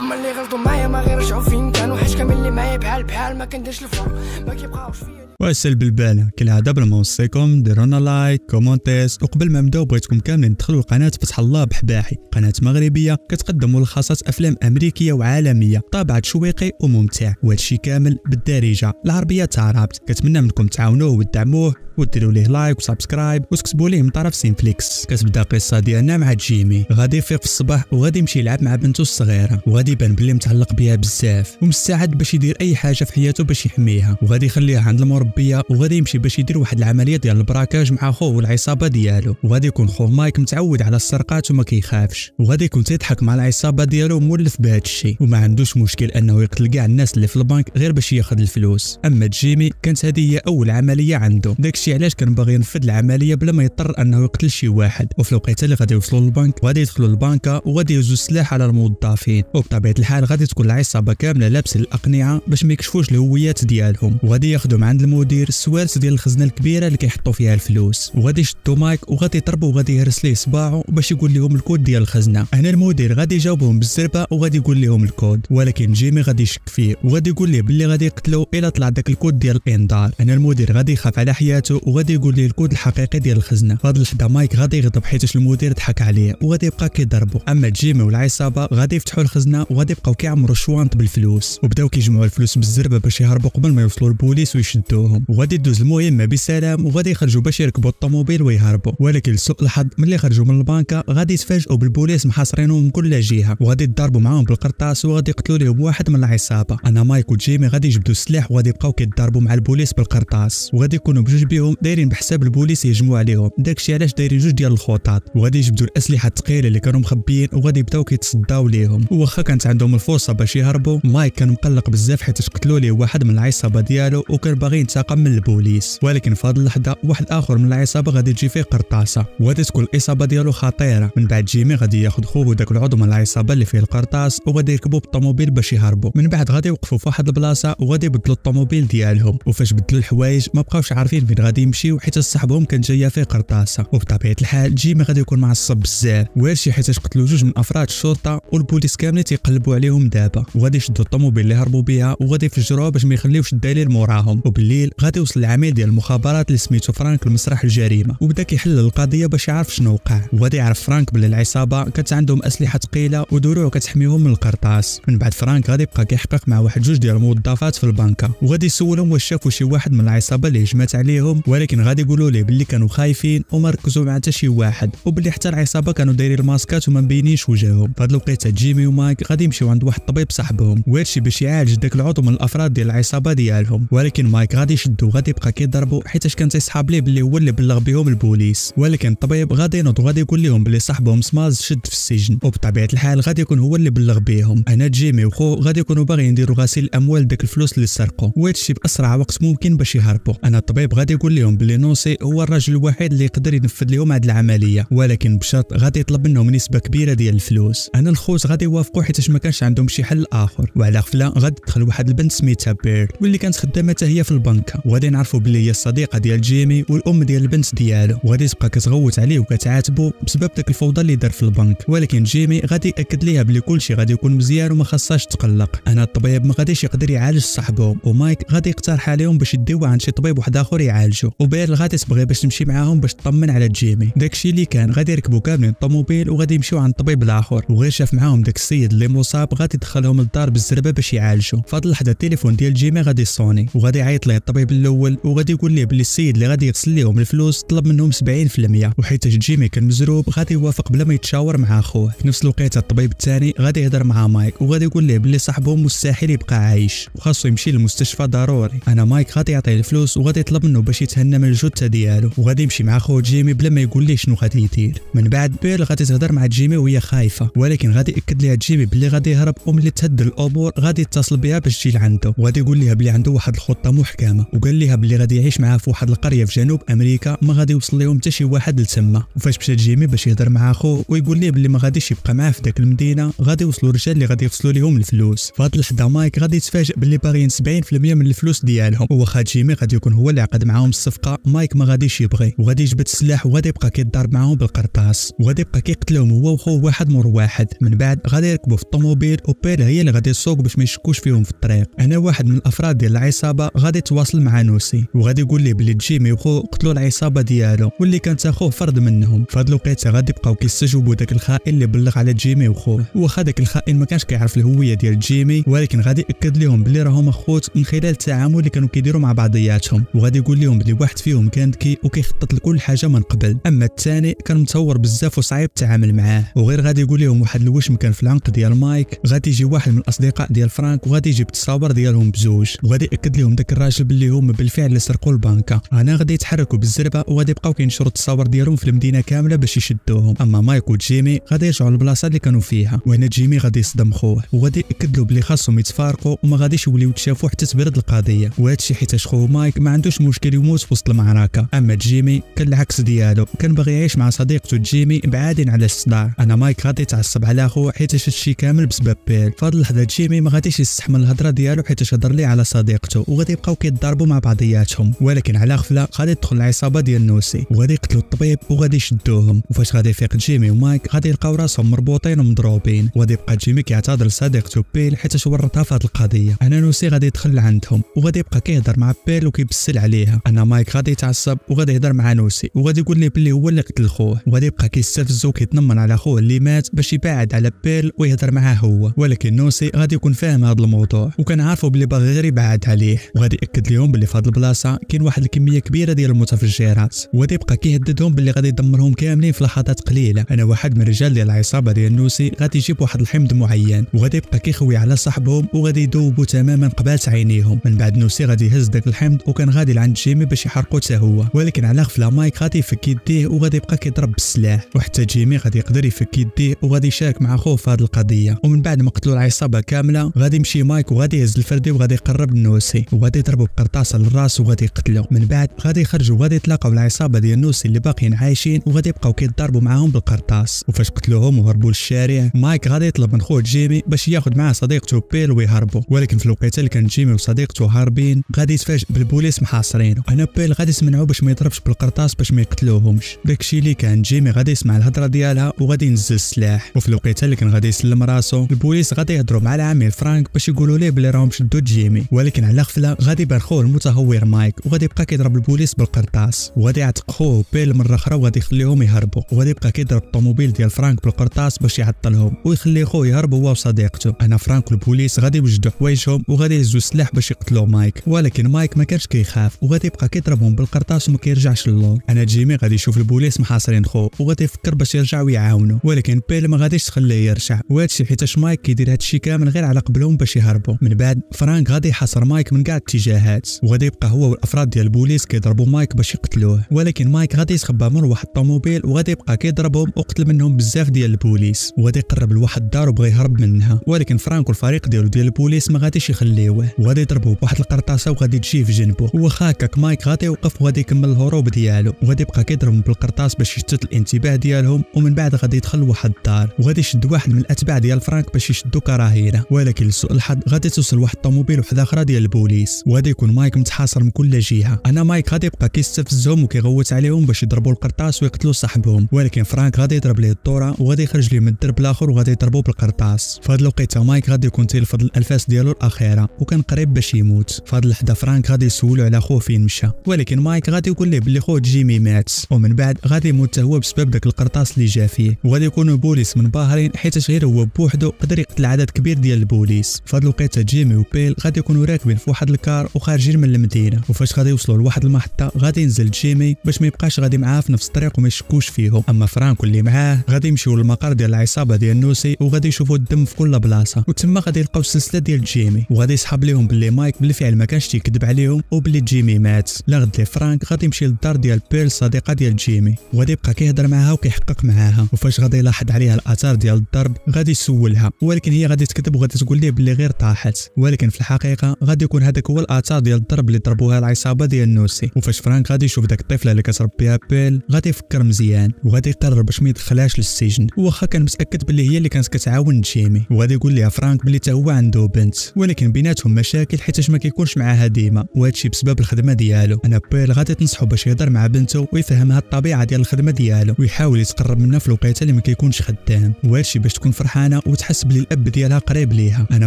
هما اللي غلطوا معايا ما غير رجعوا فين كانوا حاش كامل اللي معايا بحال بحال ما كنديرش الفور ما كيبقاوش فيا واسال بالبالة كالعادة بلا ما نوصيكم ديرونا لايك كومونتيز وقبل ما نبداو بغيتكم كاملين تدخلوا لقناة فتح الله بحباحي قناة مغربية كتقدم ملخصات أفلام أمريكية وعالمية طابع تشويقي وممتع وهادشي كامل بالدارجة العربية تعربت كتمنى منكم تعاونوه ودعموه وديروا ليه لايك وسبسكرايب وتكتبوا ليه من طرف سينفليكس كتبدا القصة ديالنا مع جيمي غادي يفيق في الصباح وغادي يمشي يلعب مع بنته الصغيرة وغادي يبان بلي متعلق بها بزاف ومستعد باش يدير اي حاجه في حياته باش يحميها وغادي يخليها عند المربيه وغادي يمشي باش يدير واحد العمليه ديال البراكاج مع خوه والعصابه ديالو وغادي يكون خوه مايك متعود على السرقات وما كيخافش وغادي يكون تيضحك مع العصابه ديالو مولف بهذا الشيء وما عندوش مشكل انه يقتل كاع الناس اللي في البنك غير باش ياخذ الفلوس اما جيمي كانت هذه هي اول عمليه عنده الشيء علاش كان باغي ينفذ العمليه بلا ما يضطر انه يقتل شي واحد وفي الوقيته اللي غادي يوصلوا للبنك وغادي يدخلوا البنكه وغادي يهزوا السلاح على الموظفين وبطبيعه بطبيعه الحال غادي تكون العصابه كامله لابسه الاقنعه باش ما يكشفوش الهويات ديالهم وغادي يخدم عند المدير السوالس ديال الخزنه الكبيره اللي كيحطوا فيها الفلوس وغادي يشدوا مايك وغادي يضربوا وغادي يهرس ليه صباعو باش يقول لهم الكود ديال الخزنه هنا المدير غادي يجاوبهم بالزربه وغادي يقول لهم الكود ولكن جيمي غادي يشك فيه وغادي يقول ليه باللي غادي يقتلو الا طلع داك الكود ديال الانذار هنا المدير غادي يخاف على حياته وغادي يقول ليه الكود الحقيقي ديال الخزنه فهاد اللحظه مايك غادي يغضب حيت المدير ضحك عليه وغادي يبقى كيضربو اما جيمي والعصابه غادي يفتحوا الخزنه وغادي يبقاو كيعمروا شوانط بالفلوس وبداو كيجمعوا الفلوس بالزربه باش يهربوا قبل ما يوصلوا البوليس ويشدوهم وغادي يدوز المهمه بسلام وغادي يخرجوا باش يركبوا الطوموبيل ويهربوا ولكن لسوء الحظ ملي خرجوا من البنكه غادي يتفاجئوا بالبوليس محاصرينهم من كل جهه وغادي يضربوا معاهم بالقرطاس وغادي يقتلوا لهم واحد من العصابه انا مايك وجيمي غادي يجبدوا السلاح وغادي يبقاو كيضربوا مع البوليس بالقرطاس وغادي يكونوا بجوج بهم دايرين بحساب البوليس يهجموا عليهم داكشي علاش دايرين جوج ديال الخطط وغادي يجبدوا الاسلحه الثقيله اللي كانوا مخبيين وغادي يبداو كيتصداو ليهم واخا وكانت عندهم الفرصه باش يهربوا مايك كان مقلق بزاف حيت قتلوا ليه واحد من العصابه ديالو وكان باغي ينتقم من البوليس ولكن في هذه اللحظه واحد اخر من العصابه غادي تجي فيه قرطاسه وغادي تكون الاصابه ديالو خطيره من بعد جيمي غادي ياخذ خوه داك العضو من العصابه اللي فيه القرطاس وغادي يركبوا بالطوموبيل باش يهربوا من بعد غادي يوقفوا في واحد البلاصه وغادي يبدلوا الطوموبيل ديالهم وفاش بدلوا الحوايج ما بقاوش عارفين فين غادي يمشيو حيت صاحبهم كان جايه فيه قرطاسه وبطبيعه الحال جيمي غادي يكون معصب بزاف وهادشي حيت قتلوا جوج من افراد الشرطه والبوليس كاملين يقلبوا عليهم دابا وغادي يشدوا الطوموبيل اللي هربوا بها وغادي يفجروها باش ما يخليوش الدليل موراهم وبالليل غادي يوصل العميل ديال المخابرات اللي سميتو فرانك لمسرح الجريمه وبدا كيحلل القضيه باش يعرف شنو وقع وغادي يعرف فرانك بلي العصابه كانت عندهم اسلحه ثقيله ودروع كتحميهم من القرطاس من بعد فرانك غادي يبقى كيحقق مع واحد جوج ديال الموظفات في البنكه وغادي يسولهم واش شافوا شي واحد من العصابه اللي هجمات عليهم ولكن غادي يقولوا ليه باللي كانوا خايفين وما ركزوا مع حتى شي واحد وباللي حتى العصابه كانوا دايرين الماسكات وما مبينينش وجههم فهاد الوقيته جيمي ومايك غادي يمشيو عند واحد الطبيب صاحبهم وهادشي باش يعالج داك العضو من الافراد ديال العصابه ديالهم ولكن مايك غادي يشدو غادي يبقى كيضربو حيتاش كان تيسحاب ليه بلي هو اللي بلغ بهم البوليس ولكن الطبيب غادي ينوض وغادي يقول لهم بلي صاحبهم سماز شد في السجن وبطبيعه الحال غادي يكون هو اللي بلغ بهم انا جيمي وخو غادي يكونوا باغيين يديروا غسيل الاموال داك الفلوس اللي سرقوا وهادشي باسرع وقت ممكن باش يهربوا انا الطبيب غادي يقول لهم بلي نوسي هو الراجل الوحيد اللي يقدر ينفذ لهم هذه العمليه ولكن بشرط غادي يطلب منهم نسبه كبيره ديال الفلوس انا الخوت غادي يوافقوا حيت حيتاش ما كانش عندهم شي حل اخر وعلى غفله غادي تدخل واحد البنت سميتها بير واللي كانت خدامه حتى هي في البنكه وغادي نعرفوا بلي هي الصديقه ديال جيمي والام ديال البنت ديالو وغادي تبقى كتغوت عليه وكتعاتبه بسبب داك الفوضى اللي دار في البنك ولكن جيمي غادي ياكد ليها بلي كلشي غادي يكون مزيان وما خاصهاش تقلق انا الطبيب ما غاديش يقدر يعالج صاحبه ومايك غادي يقترح عليهم باش يديو عند شي طبيب واحد اخر يعالجو وبير غادي تبغي باش تمشي معاهم باش تطمن على جيمي داكشي اللي كان غادي يركبوا كاملين الطوموبيل وغادي يمشيو عند الطبيب الاخر وغير شاف معاهم داك السيد اللي مصاب غادي يدخلهم للدار بالزربه باش يعالجوا فهاد اللحظه التليفون ديال جيمي غادي يصوني وغادي يعيط ليه الطبيب الاول وغادي يقول ليه بلي السيد اللي غادي يغسل ليهم الفلوس طلب منهم 70% وحيت جيمي كان مزروب غادي يوافق بلا ما يتشاور مع اخوه في نفس الوقت الطبيب الثاني غادي يهضر مع مايك وغادي يقول ليه بلي صاحبه مستحيل يبقى عايش وخاصو يمشي للمستشفى ضروري انا مايك غادي يعطيه الفلوس وغادي يطلب منه باش يتهنى من الجثه ديالو وغادي يمشي مع اخوه جيمي بلا ما يقول ليه شنو غادي يدير من بعد بيرل غادي تهضر مع جيمي وهي خايفه ولكن غادي ياكد ليها جيمي اللي غادي يهرب او ملي تهد الامور غادي يتصل بها باش تجي لعنده وغادي يقول لها بلي عنده واحد الخطه محكمه وقال لها بلي غادي يعيش معها في واحد القريه في جنوب امريكا ما غادي يوصل لهم حتى شي واحد لتما وفاش مشى جيمي باش يهضر مع اخوه ويقول ليه بلي ما غاديش يبقى معاه في داك المدينه غادي يوصلوا رجال اللي غادي يفصلوا لهم الفلوس فهاد اللحظه مايك غادي يتفاجئ بلي باغيين 70% من الفلوس ديالهم وواخا جيمي غادي يكون هو اللي عقد معاهم الصفقه مايك ما غاديش يبغي وغادي يجبد السلاح وغادي يبقى كيضرب معاهم بالقرطاس وغادي يبقى كيقتلهم هو وخوه واحد مور واحد من بعد غادي يركبوا في الطوموبيل وبيل هي اللي غادي تسوق باش ما يشكوش فيهم في الطريق هنا واحد من الافراد ديال العصابه غادي يتواصل مع نوسي وغادي يقول ليه بلي جيمي وخو قتلوا العصابه ديالو واللي كان تاخوه فرد منهم فهاد الوقيته غادي يبقاو كيستجوبوا داك الخائن اللي بلغ على جيمي وخوه واخا داك الخائن ما كانش كيعرف الهويه ديال جيمي ولكن غادي ياكد لهم بلي راهم خوت من خلال التعامل اللي كانوا كيديروا مع بعضياتهم وغادي يقول لهم بلي واحد فيهم كان ذكي وكيخطط لكل حاجه من قبل اما الثاني كان متهور بزاف وصعيب التعامل معاه وغير غادي يقول لهم واحد الوشم كان في العنق ديال ديال مايك غادي يجي واحد من الاصدقاء ديال فرانك وغادي يجيب التصاور ديالهم بزوج وغادي ياكد لهم داك الراجل باللي هما بالفعل اللي سرقوا البنكه هنا غادي يتحركوا بالزربه وغادي يبقاو كينشروا التصاور ديالهم في المدينه كامله باش يشدوهم اما مايك وجيمي غادي يرجعوا للبلاصه اللي كانوا فيها وهنا جيمي غادي يصدم خوه وغادي ياكد له بلي خاصهم يتفارقوا وما غاديش يوليو يتشافوا حتى تبرد القضيه وهذا الشيء حيتاش خوه مايك ما عندوش مشكل يموت في وسط المعركه اما جيمي كان العكس ديالو كان باغي يعيش مع صديقته جيمي بعاد على الصداع انا مايك غادي يتعصب على خوه حيتاش هادشي كامل بسبب بيل فهاد اللحظه جيمي ما غاديش يستحمل الهضره ديالو حيت هضر ليه على صديقته يبقاو كيضربوا مع بعضياتهم ولكن على غفله غادي تدخل العصابه ديال نوسي وغادي يقتلوا الطبيب وغادي يشدوهم وفاش غادي يفيق جيمي ومايك غادي يلقاو راسهم مربوطين ومضروبين وغادي يبقى جيمي كيعتذر لصديقته بيل حيت ورطها في هاد القضيه انا نوسي غادي يدخل لعندهم وغادي يبقى كيهضر مع بيل وكيبسل عليها انا مايك غادي يتعصب وغادي يهضر مع نوسي وغادي يقول ليه بلي هو اللي قتل خوه وغادي يبقى كيستفزو وكيتنمر على خوه اللي مات باش يبعد على بيل ويهضر معاه هو ولكن نوسي غادي يكون فاهم هذا الموضوع وكان عارفه بلي باغي غير يبعد عليه وغادي ياكد لهم بلي في هذه البلاصه كاين واحد الكميه كبيره ديال المتفجرات وغادي يبقى كيهددهم باللي غادي يدمرهم كاملين في لحظات قليله انا واحد من الرجال ديال العصابه ديال نوسي غادي يجيب واحد الحمض معين وغادي يبقى كيخوي على صاحبهم وغادي يذوبوا تماما قبل عينيهم من بعد نوسي غادي يهز داك الحمض وكان غادي لعند جيمي باش يحرقو حتى هو ولكن على غفله مايك غادي يفك يديه وغادي يبقى كيضرب بالسلاح وحتى جيمي غادي يقدر يفك يديه وغادي يشارك مع خوه في هذه القضيه العمليه ومن بعد ما قتلوا العصابه كامله غادي يمشي مايك وغادي يهز الفردي وغادي يقرب لنوسي وغادي يضربه بقرطاسه للراس وغادي يقتلو من بعد غادي يخرجوا وغادي يتلاقاو العصابه ديال نوسي اللي باقيين عايشين وغادي يبقاو كيضربوا معاهم بالقرطاس وفاش قتلوهم وهربوا للشارع مايك غادي يطلب من خوه جيمي باش ياخذ معاه صديقته بيل ويهربوا ولكن في الوقيته اللي كان جيمي وصديقته هاربين غادي يتفاجئ بالبوليس محاصرينه هنا بيل غادي يسمعوا باش ما يضربش بالقرطاس باش ما يقتلوهمش داكشي اللي كان جيمي غادي يسمع الهضره ديالها وغادي ينزل السلاح وفي الوقيته اللي كان غادي يسلم راسو البوليس غادي يهضروا مع العميل فرانك باش يقولوا ليه بلي راهم شدوا جيمي ولكن على غفله غادي يبان خوه المتهور مايك وغادي يبقى كيضرب البوليس بالقرطاس وغادي يعتق خوه بيل مره اخرى وغادي يخليهم يهربوا وغادي يبقى كيضرب الطوموبيل ديال فرانك بالقرطاس باش يعطلهم ويخلي خوه يهرب هو وصديقته انا فرانك والبوليس غادي يوجدوا حوايجهم وغادي يهزوا السلاح باش يقتلوا مايك ولكن مايك ما كانش كيخاف وغادي يبقى كيضربهم بالقرطاس وما كيرجعش للور انا جيمي غادي يشوف البوليس محاصرين خوه وغادي يفكر باش يرجع ويعاونه ولكن بيل ما غاديش تخليه يرجع وهذا داكشي حيتاش مايك كيدير هادشي كامل غير على قبلهم باش يهربوا من بعد فرانك غادي يحاصر مايك من كاع الاتجاهات وغادي يبقى هو والافراد ديال البوليس كيضربوا مايك باش يقتلوه ولكن مايك غادي يتخبى من واحد الطوموبيل وغادي يبقى كيضربهم وقتل منهم بزاف ديال البوليس وغادي يقرب لواحد الدار وبغى يهرب منها ولكن فرانك والفريق ديالو ديال البوليس ما غاديش يخليوه وغادي يضربوه بواحد القرطاسه وغادي تجي في جنبه وخا هكاك مايك غادي يوقف وغادي يكمل الهروب ديالو وغادي يبقى كيضربهم بالقرطاس باش يشتت الانتباه ديالهم ومن بعد غادي يدخل لواحد الدار وغادي يشد واحد من الاتباع ديال ديال فرانك باش يشدو كراهينه ولكن لسوء الحظ غادي توصل واحد الطوموبيل وحده اخرى ديال البوليس وغادي يكون مايك متحاصر من كل جهه انا مايك غادي يبقى كيستفزهم وكيغوت عليهم باش يضربوا القرطاس ويقتلوا صاحبهم ولكن فرانك غادي يضرب ليه الدوره وغادي يخرج ليه من الدرب الاخر وغادي يضربوا بالقرطاس فهاد الوقيته مايك غادي يكون تيلفظ الانفاس ديالو الاخيره وكان قريب باش يموت فهاد اللحظه فرانك غادي يسولو على خوه فين مشى ولكن مايك غادي يقول ليه بلي خوه جيمي مات ومن بعد غادي يموت هو بسبب داك القرطاس اللي جا فيه وغادي يكونوا بوليس من باهرين حيت غير هو بوحدو قدر يقتل عدد كبير ديال البوليس فهاد الوقيته جيمي وبيل غادي يكونوا راكبين في واحد الكار وخارجين من المدينه وفاش غادي يوصلوا لواحد المحطه غادي ينزل جيمي باش ما يبقاش غادي معاه في نفس الطريق وما يشكوش فيهم اما فرانكو اللي معاه غادي يمشيو للمقر ديال العصابه ديال نوسي وغادي يشوفوا الدم في كل بلاصه وتما غادي يلقاو السلسله ديال جيمي وغادي يسحب ليهم باللي مايك بالفعل ما كانش تيكذب عليهم وبلي جيمي مات لا غد فرانك غادي يمشي للدار ديال بيل صديقه ديال جيمي وغادي يبقى كيهضر معاها وكيحقق معاها وفاش غادي يلاحظ عليها الاثار ديال الضرب غادي يسولها ولكن هي غادي تكذب وغادي تقول ليه بلي غير طاحت ولكن في الحقيقه غادي يكون هذاك هو الاثار ديال الضرب اللي ضربوها العصابه ديال نوسي وفاش فرانك غادي يشوف داك الطفله اللي كتربيها بيل غادي يفكر مزيان وغادي يقرر باش ما يدخلهاش للسجن واخا كان متاكد بلي هي اللي كانت كتعاون جيمي وغادي يقول لها فرانك بلي حتى هو عنده بنت ولكن بيناتهم مشاكل حيتاش ما كيكونش معاها ديما وهادشي بسبب الخدمه ديالو انا بيل غادي تنصحو باش يهضر مع بنته ويفهمها الطبيعه ديال الخدمه ديالو ويحاول يتقرب منها في الوقيته اللي ما كيكونش خدام وهادشي باش تكون فرحانه معانا وتحس بلي الاب ديالها قريب ليها انا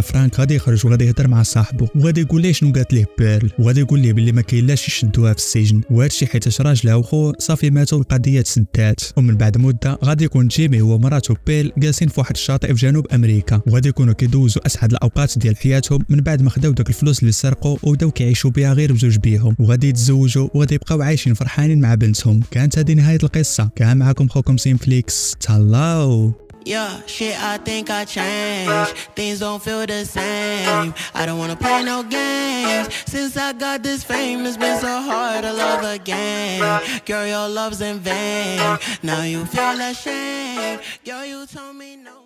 فرانك غادي يخرج وغادي يهضر مع صاحبه وغادي يقول ليه شنو قالت ليه بيرل وغادي يقول ليه بلي ما كاينلاش يشدوها في السجن وهادشي حيت راجلها وخو صافي ماتوا القضيه تسدات ومن بعد مده غادي يكون جيمي هو مراته بيل جالسين في واحد الشاطئ في جنوب امريكا وغادي يكونوا كيدوزوا اسعد الاوقات ديال حياتهم من بعد ما خداو داك الفلوس اللي سرقوا وبداو كيعيشوا بها غير بزوج بيهم وغادي يتزوجوا وغادي يبقاو عايشين فرحانين مع بنتهم كانت هذه نهايه القصه كان معكم خوكم سيمفليكس تهلاو Yeah, shit, I think I changed. Things don't feel the same. I don't wanna play no games. Since I got this fame, it's been so hard to love again. Girl, your love's in vain. Now you feel ashamed. Girl, you told me no.